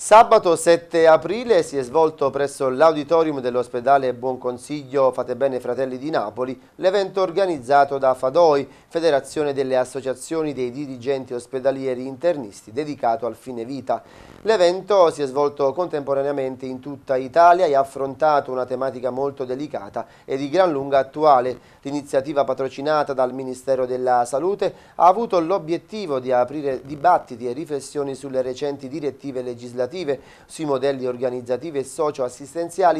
Sabato 7 aprile si è svolto presso l'auditorium dell'ospedale Buon Consiglio Fate Bene Fratelli di Napoli l'evento organizzato da FADOI, Federazione delle Associazioni dei Dirigenti Ospedalieri Internisti, dedicato al fine vita. L'evento si è svolto contemporaneamente in tutta Italia e ha affrontato una tematica molto delicata e di gran lunga attuale. L'iniziativa patrocinata dal Ministero della Salute ha avuto l'obiettivo di aprire dibattiti e riflessioni sulle recenti direttive legislative organizzative sui modelli organizzativi e socioassistenziali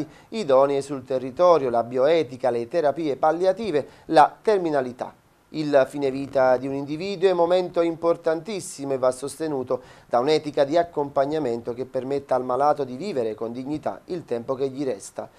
assistenziali idonei sul territorio, la bioetica, le terapie palliative, la terminalità. Il fine vita di un individuo è un momento importantissimo e va sostenuto da un'etica di accompagnamento che permetta al malato di vivere con dignità il tempo che gli resta.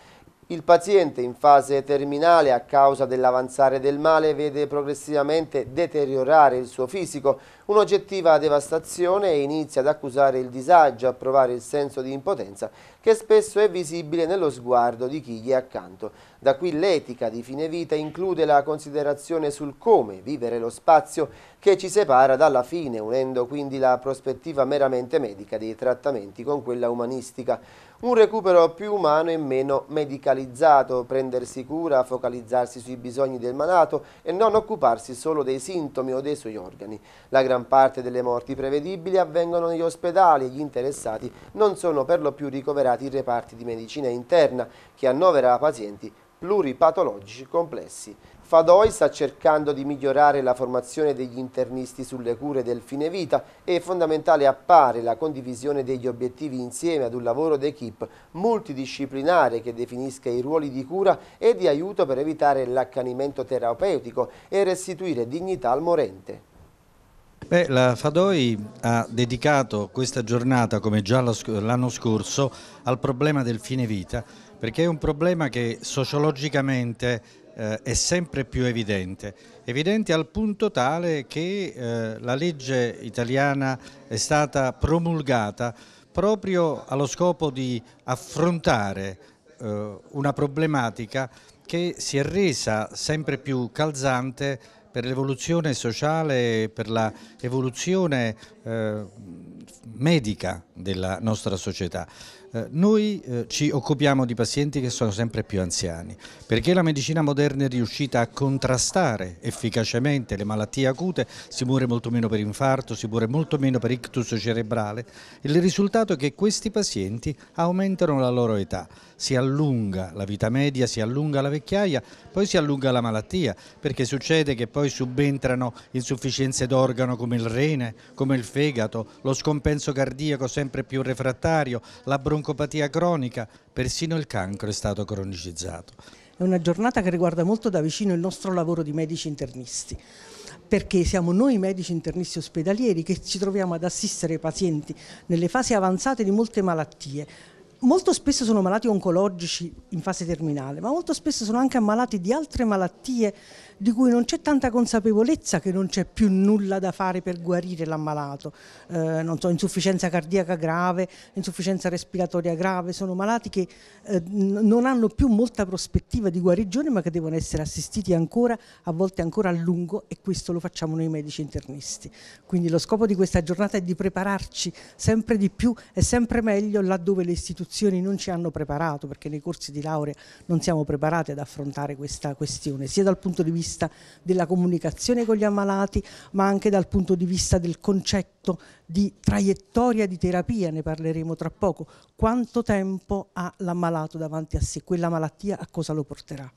Il paziente in fase terminale a causa dell'avanzare del male vede progressivamente deteriorare il suo fisico, un'oggettiva devastazione e inizia ad accusare il disagio, a provare il senso di impotenza che spesso è visibile nello sguardo di chi gli è accanto. Da qui l'etica di fine vita include la considerazione sul come vivere lo spazio che ci separa dalla fine, unendo quindi la prospettiva meramente medica dei trattamenti con quella umanistica. Un recupero più umano e meno medicalizzato specializzato, prendersi cura, focalizzarsi sui bisogni del malato e non occuparsi solo dei sintomi o dei suoi organi. La gran parte delle morti prevedibili avvengono negli ospedali e gli interessati non sono per lo più ricoverati in reparti di medicina interna che annovera pazienti pluripatologici complessi. Fadoi sta cercando di migliorare la formazione degli internisti sulle cure del fine vita e fondamentale appare la condivisione degli obiettivi insieme ad un lavoro d'equipe multidisciplinare che definisca i ruoli di cura e di aiuto per evitare l'accanimento terapeutico e restituire dignità al morente. Beh, la Fadoi ha dedicato questa giornata, come già l'anno scorso, al problema del fine vita, perché è un problema che sociologicamente eh, è sempre più evidente, evidente al punto tale che eh, la legge italiana è stata promulgata proprio allo scopo di affrontare eh, una problematica che si è resa sempre più calzante per l'evoluzione sociale, per l'evoluzione eh, medica della nostra società. Eh, noi eh, ci occupiamo di pazienti che sono sempre più anziani, perché la medicina moderna è riuscita a contrastare efficacemente le malattie acute, si muore molto meno per infarto, si muore molto meno per ictus cerebrale e il risultato è che questi pazienti aumentano la loro età, si allunga la vita media, si allunga la vecchiaia, poi si allunga la malattia, perché succede che poi subentrano insufficienze d'organo come il rene, come il fegato, lo scompenso propenso cardiaco sempre più refrattario, la broncopatia cronica, persino il cancro è stato cronicizzato. È una giornata che riguarda molto da vicino il nostro lavoro di medici internisti perché siamo noi medici internisti ospedalieri che ci troviamo ad assistere i pazienti nelle fasi avanzate di molte malattie, molto spesso sono malati oncologici in fase terminale, ma molto spesso sono anche ammalati di altre malattie di cui non c'è tanta consapevolezza che non c'è più nulla da fare per guarire l'ammalato. Eh, non so, insufficienza cardiaca grave, insufficienza respiratoria grave, sono malati che eh, non hanno più molta prospettiva di guarigione ma che devono essere assistiti ancora, a volte ancora a lungo e questo lo facciamo noi medici internisti. Quindi lo scopo di questa giornata è di prepararci sempre di più e sempre meglio laddove le istituzioni istituzioni non ci hanno preparato perché nei corsi di laurea non siamo preparati ad affrontare questa questione, sia dal punto di vista della comunicazione con gli ammalati ma anche dal punto di vista del concetto di traiettoria di terapia, ne parleremo tra poco, quanto tempo ha l'ammalato davanti a sé, quella malattia a cosa lo porterà.